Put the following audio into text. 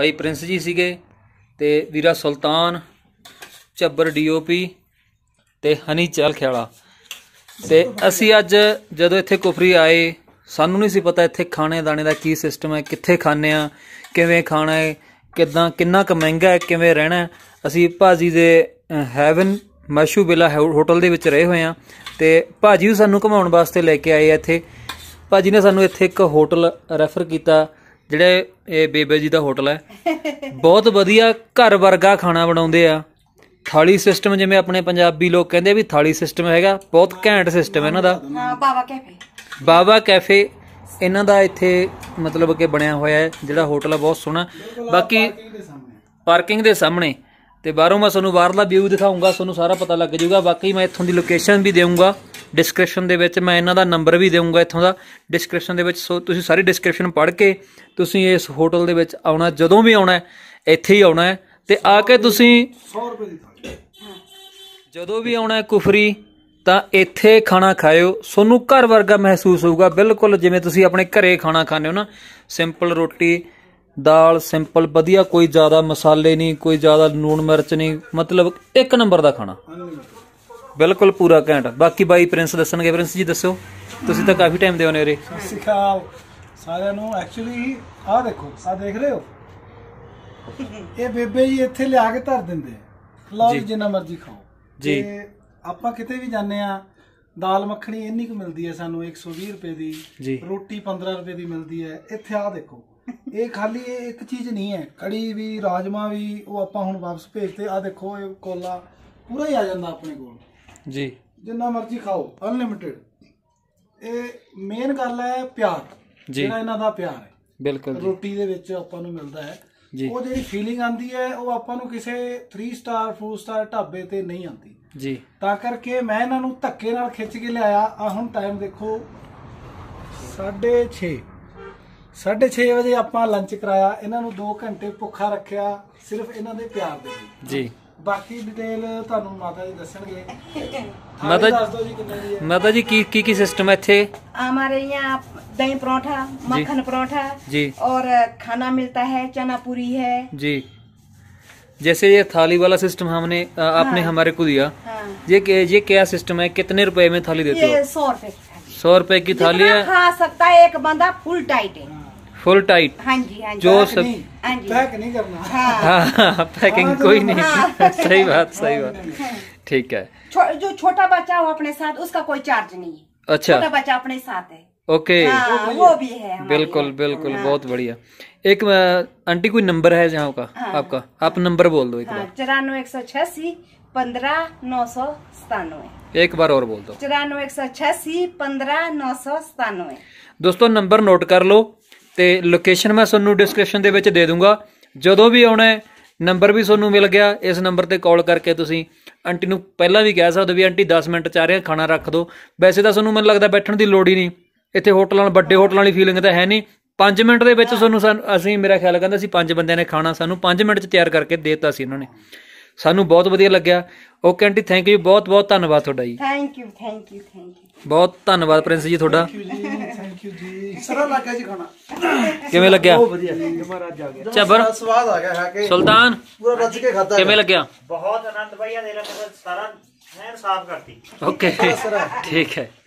ਭਾਈ ਪ੍ਰਿੰਸ ਜੀ ਸੀਗੇ ਤੇ ਵੀਰਾ ਸੁਲਤਾਨ ਚੱਬਰ ਡੀਓਪੀ ਤੇ ਹਨੀ ਚਲ ਖਿਆਲਾ ਤੇ ਅਸੀਂ ਅੱਜ ਜਦੋਂ ਇੱਥੇ ਕੁਫਰੀ ਆਏ ਸਾਨੂੰ ਨਹੀਂ ਸੀ ਪਤਾ ਇੱਥੇ ਖਾਣੇ ਦਾਣੇ ਦਾ ਕੀ ਸਿਸਟਮ ਹੈ ਕਿੱਥੇ ਖਾਣੇ ਆ ਕਿਵੇਂ ਖਾਣਾ ਹੈ ਕਿਦਾਂ ਕਿੰਨਾ ਕੁ ਮਹਿੰਗਾ ਹੈ ਕਿਵੇਂ ਰਹਿਣਾ ਅਸੀਂ ਭਾਜੀ ਦੇ ਹੈਵਨ ਮਸ਼ੂ ਬਿਲਾ ਹੋਟਲ ਦੇ ਵਿੱਚ ਰਹੇ ਹੋਏ ਆ ਤੇ ਭਾਜੀ ਨੂੰ ਸਾਨੂੰ ਘਮਾਉਣ ਵਾਸਤੇ ਲੈ ਕੇ ਆਏ ਇੱਥੇ ਭਾਜੀ ਨੇ ਸਾਨੂੰ ਇੱਥੇ ਇੱਕ ਹੋਟਲ ਰੈਫਰ ਕੀਤਾ ਜਿਹੜੇ ਇਹ ਬੇਬੇ ਜੀ ਦਾ ਹੋਟਲ ਹੈ ਬਹੁਤ ਵਧੀਆ ਘਰ ਵਰਗਾ ਖਾਣਾ ਬਣਾਉਂਦੇ ਆ ਥਾਲੀ ਸਿਸਟਮ ਜਿਵੇਂ ਆਪਣੇ ਪੰਜਾਬੀ ਲੋਕ ਕਹਿੰਦੇ ਵੀ ਥਾਲੀ ਸਿਸਟਮ ਹੈਗਾ ਬਹੁਤ ਘੈਂਟ ਸਿਸਟਮ ਹੈ ਇਹਨਾਂ ਦਾ ਹਾਂ ਬਾਬਾ ਕੈਫੇ ਬਾਬਾ ਕੈਫੇ ਇਹਨਾਂ ਦਾ ਇੱਥੇ ਮਤਲਬ ਕਿ ਬਣਿਆ ਹੋਇਆ ਹੈ ਜਿਹੜਾ ਹੋਟਲ ਹੈ ਬਹੁਤ ਸੋਹਣਾ ਬਾਕੀ ਪਾਰਕਿੰਗ ਦੇ ਸਾਹਮਣੇ ਤੇ ਬਾਹਰੋਂ ਮੈਂ ਤੁਹਾਨੂੰ ਬਾਹਰਲਾ ਵਿਊ ਦਿਖਾਉਂਗਾ ਤੁਹਾਨੂੰ ਸਾਰਾ ਪਤਾ ਲੱਗ ਜਾਊਗਾ ਬਾਕੀ ਮੈਂ ਇੱਥੋਂ ਦੀ ਲੋਕੇਸ਼ਨ ਵੀ ਦੇਵਾਂਗਾ ਡਿਸਕ੍ਰਿਪਸ਼ਨ ਦੇ ਵਿੱਚ ਮੈਂ ਇਹਨਾਂ ਦਾ ਨੰਬਰ ਵੀ ਦੇਵਾਂਗਾ ਇੱਥੋਂ ਦਾ ਡਿਸਕ੍ਰਿਪਸ਼ਨ ਦੇ ਵਿੱਚ ਸੋ ਤੁਸੀਂ ਸਾਰੀ ਡਿਸਕ੍ਰਿਪਸ਼ਨ ਪੜ੍ਹ ਕੇ ਤੁਸੀਂ ਇਸ ਹੋਟਲ ਦੇ ਵਿੱਚ ਆਉਣਾ ਜਦੋਂ ਵੀ ਆਉਣਾ ਇੱਥੇ ਹੀ ਆਉਣਾ ਤੇ ਆ ਕੇ ਤੁਸੀਂ 100 ਰੁਪਏ ਦੀ ਥਾਲੀ ਜਦੋਂ ਵੀ ਆਉਣਾ ਕੁਫਰੀ ਤਾਂ ਇੱਥੇ ਖਾਣਾ ਖਾਇਓ ਤੁਹਾਨੂੰ ਘਰ ਵਰਗਾ ਮਹਿਸੂਸ ਹੋਊਗਾ ਬਿਲਕੁਲ ਜਿਵੇਂ ਤੁਸੀਂ ਆਪਣੇ ਘਰੇ ਖਾਣਾ ਖਾਂਦੇ ਹੋ ਨਾ ਸਿੰਪਲ ਰੋਟੀ ਦਾਲ ਸਿੰਪਲ ਵਧੀਆ ਕੋਈ ਜ਼ਿਆਦਾ ਮਸਾਲੇ ਨਹੀਂ ਕੋਈ ਜ਼ਿਆਦਾ ਨੂਨ ਮਿਰਚ ਨਹੀਂ ਮਤਲਬ ਇੱਕ ਨੰਬਰ ਦਾ ਖਾਣਾ ਬਿਲਕੁਲ ਪੂਰਾ ਘੈਂਟ ਬਾਕੀ ਬਾਈ ਪ੍ਰਿੰਸ ਦੱਸਣਗੇ ਪ੍ਰਿੰਸ ਜੀ ਦੱਸੋ ਤੁਸੀਂ ਤਾਂ ਕਾਫੀ ਟਾਈਮ ਦੇ ਹੋਨੇ ਉਰੇ ਸਿਖਾਓ ਸਾਰਿਆਂ ਨੂੰ ਐਕਚੁਅਲੀ ਆਹ ਦੇਖੋ ਆਹ ਦੇਖ ਰਹੇ ਹੋ ਇਹ ਬੇਬੇ ਜੀ ਇੱਥੇ ਲਿਆ ਕੇ ਧਰ ਦਿੰਦੇ ਲਓ ਜੀ ਜਿੰਨਾ ਮਰਜ਼ੀ ਖਾਓ ਜੀ ਆਪਾਂ ਕਿਤੇ ਵੀ ਜਾਂਦੇ ਆ ਦਾਲ ਮੱਖਣੀ ਇੰਨੀ ਕੁ ਮਿਲਦੀ ਹੈ ਸਾਨੂੰ 120 ਰੁਪਏ ਦੀ ਰੋਟੀ 15 ਰੁਪਏ ਦੀ ਮਿਲਦੀ ਹੈ ਇੱਥੇ ਆਹ ਦੇਖੋ ਇਹ ਖਾਲੀ ਇਹ ਇੱਕ ਚੀਜ਼ ਨਹੀਂ ਹੈ ਕੜੀ ਵੀ ਰਾਜਮਾ ਵੀ ਉਹ ਆਪਾਂ ਹੁਣ ਵਾਪਸ ਭੇਜਦੇ ਆ ਦੇਖੋ ਇਹ ਕੋਲਾ ਪੂਰਾ ਹੀ ਆ ਜਾਂਦਾ ਆਪਣੇ ਕੋਲ ਜੀ ਜਿੰਨਾ ਮਰਜ਼ੀ ਖਾਓ ਅਨਲਿਮਿਟਿਡ ਇਹ ਮੇਨ ਗੱਲ ਹੈ ਪਿਆਰ ਜਿਹੜਾ ਇਹਨਾਂ ਦਾ ਪਿਆਰ ਹੈ ਬਿਲਕੁਲ ਜੀ ਰੋਟੀ ਦੇ ਵਿੱਚ ਆਪਾਂ ਨੂੰ ਮਿਲਦਾ ਹੈ ਉਹ ਜਿਹੜੀ ਫੀਲਿੰਗ ਆਂਦੀ ਹੈ ਉਹ ਆਪਾਂ ਨੂੰ ਕਿਸੇ 3 ਸਟਾਰ 4 ਸਟਾਰ ਢਾਬੇ ਤੇ ਨਹੀਂ ਆਂਦੀ ਜੀ ਤਾਂ ਕਰਕੇ ਮੈਂ ਇਹਨਾਂ ਨੂੰ ਧੱਕੇ ਨਾਲ ਖਿੱਚ ਕੇ ਲਿਆਇਆ ਆ ਹੁਣ ਟਾਈਮ ਦੇਖੋ 6:30 6:30 ਵਜੇ ਆਪਾਂ ਲੰਚ ਕਰਾਇਆ ਇਹਨਾਂ ਨੂੰ 2 ਘੰਟੇ ਭੁੱਖਾ ਰੱਖਿਆ ਸਿਰਫ ਇਹਨਾਂ ਦੇ ਪਿਆਰ ਦੇ ਲਈ ਜੀ माता जी की की की सिस्टम है थे हमारे यहाँ दही मक्खन जी। और खाना मिलता है चना पूरी है जी जैसे ये थाली वाला सिस्टम हमने आपने हाँ। हमारे को दिया हाँ। ये ये क्या सिस्टम है कितने रुपए में थाली देते हो सौ रुपए सौ रुपए की थाली है खा सकता है एक बंदा फुल टाइट है फुल टाइट हाँ जी हाँ जो सब हाँ पैक नहीं करना हाँ, हाँ, हाँ, हाँ पैकिंग कोई नहीं सही बात सही बात ठीक है जो छोटा बच्चा हो अपने साथ उसका कोई चार्ज नहीं है अच्छा छोटा बच्चा अपने साथ है ओके okay. वो भी है बिल्कुल बिल्कुल बहुत बढ़िया एक आंटी कोई नंबर है जहाँ का आपका आप नंबर बोल दो एक बार चौरानवे एक सौ छियासी पंद्रह नौ सौ सतानवे एक बार और बोल दो चौरानवे एक सौ छियासी पंद्रह नौ सौ सतानवे दोस्तों नंबर नोट कर लो ਤੇ ਲੋਕੇਸ਼ਨ ਮੈਂ ਤੁਹਾਨੂੰ ਡਿਸਕ੍ਰਿਪਸ਼ਨ ਦੇ ਵਿੱਚ ਦੇ ਦੂੰਗਾ ਜਦੋਂ ਵੀ ਆਉਣਾ ਨੰਬਰ ਵੀ ਤੁਹਾਨੂੰ ਮਿਲ ਗਿਆ ਇਸ ਨੰਬਰ ਤੇ ਕਾਲ ਕਰਕੇ ਤੁਸੀਂ ਆਂਟੀ ਨੂੰ ਪਹਿਲਾਂ ਵੀ ਕਹਿ ਸਕਦੇ ਵੀ ਆਂਟੀ 10 ਮਿੰਟ ਚਾਰੇ ਰਿਹਾ ਖਾਣਾ ਰੱਖ ਦਿਓ ਵੈਸੇ ਤਾਂ ਤੁਹਾਨੂੰ ਮੈਨੂੰ ਲੱਗਦਾ ਬੈਠਣ ਦੀ ਲੋੜ ਹੀ ਨਹੀਂ ਇੱਥੇ ਹੋਟਲਾਂ ਵੱਡੇ ਹੋਟਲਾਂ ਵਾਲੀ ਫੀਲਿੰਗ ਤਾਂ ਹੈ ਨਹੀਂ 5 ਮਿੰਟ ਦੇ ਵਿੱਚ ਤੁਹਾਨੂੰ ਅਸੀਂ ਮੇਰਾ ਖਿਆਲ ਕਹਿੰਦਾ ਸੀ 5 ਬੰਦਿਆਂ ਨੇ ਖਾਣਾ ਸਾਨੂੰ 5 ਮਿੰਟ ਚ ਤਿਆਰ ਕਰਕੇ ਦੇਤਾ ਸੀ ਉਹਨਾਂ ਨੇ ਸਾਨੂੰ ਬਹੁਤ ਵਧੀਆ ਲੱਗਿਆ ਓਕੇ ਆਂਟੀ ਥੈਂਕ ਯੂ ਬਹੁਤ ਬਹੁਤ ਧੰਨਵਾਦ ਤੁਹਾਡਾ ਜੀ thank you thank you thank you ਬਹੁਤ ਧੰਨਵਾਦ ਪ੍ਰਿੰਸ ਜੀ ਤੁਹਾਡਾ ਸਰਾ ਲੱਗਿਆ ਜੀ ਖਾਣਾ ਕਿਵੇਂ ਲੱਗਿਆ ਬਹੁਤ ਵਧੀਆ ਮਹਾਰਾਜ ਆ ਗਿਆ ਚੱਬਰ ਸਵਾਦ ਆ ਗਿਆ ਹੈ ਕਿ ਸੁਲਤਾਨ ਪੂਰਾ ਰੱਜ ਕੇ ਖਾਦਾ ਕਿਵੇਂ ਲੱਗਿਆ ਬਹੁਤ ਆਨੰਦ ਭਈਆ ਦੇ ਲੱਗਾ ਸਾਰਾ ਮੈਂ ਸਾਫ਼ ਕਰਤੀ ਓਕੇ ਠੀਕ ਹੈ